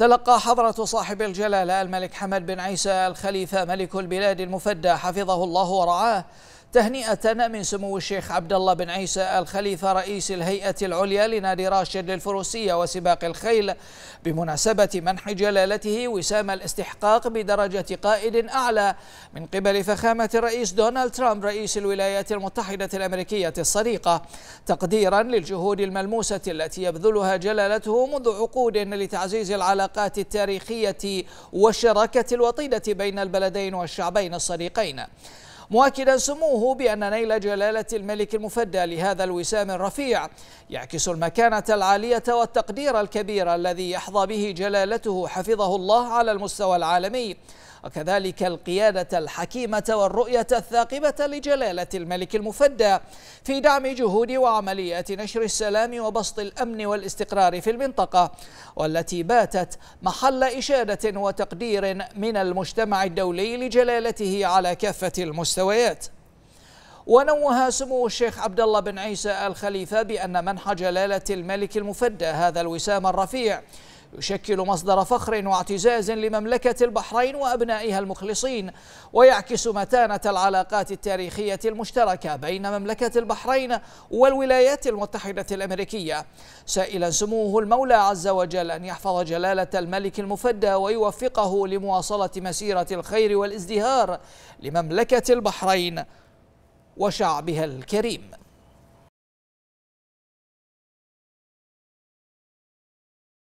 تلقى حضرة صاحب الجلالة الملك حمد بن عيسى الخليفة ملك البلاد المفدى حفظه الله ورعاه تهنئتنا من سمو الشيخ عبد الله بن عيسى الخليفة رئيس الهيئة العليا لنادي راشد للفروسية وسباق الخيل بمناسبة منح جلالته وسام الاستحقاق بدرجة قائد أعلى من قبل فخامة الرئيس دونالد ترامب رئيس الولايات المتحدة الأمريكية الصديقة تقديرا للجهود الملموسة التي يبذلها جلالته منذ عقود لتعزيز العلاقات التاريخية والشراكة الوطيدة بين البلدين والشعبين الصديقين مؤكدا سموه بأن نيل جلالة الملك المفدى لهذا الوسام الرفيع يعكس المكانة العالية والتقدير الكبير الذي يحظى به جلالته حفظه الله على المستوى العالمي وكذلك القيادة الحكيمة والرؤية الثاقبة لجلالة الملك المفدى في دعم جهود وعمليات نشر السلام وبسط الأمن والاستقرار في المنطقة والتي باتت محل إشادة وتقدير من المجتمع الدولي لجلالته على كافة المستويات ونوه سمو الشيخ عبد الله بن عيسى الخليفة بأن منح جلالة الملك المفدى هذا الوسام الرفيع يشكل مصدر فخر واعتزاز لمملكة البحرين وأبنائها المخلصين ويعكس متانة العلاقات التاريخية المشتركة بين مملكة البحرين والولايات المتحدة الأمريكية سائلا سموه المولى عز وجل أن يحفظ جلالة الملك المفدى ويوفقه لمواصلة مسيرة الخير والازدهار لمملكة البحرين وشعبها الكريم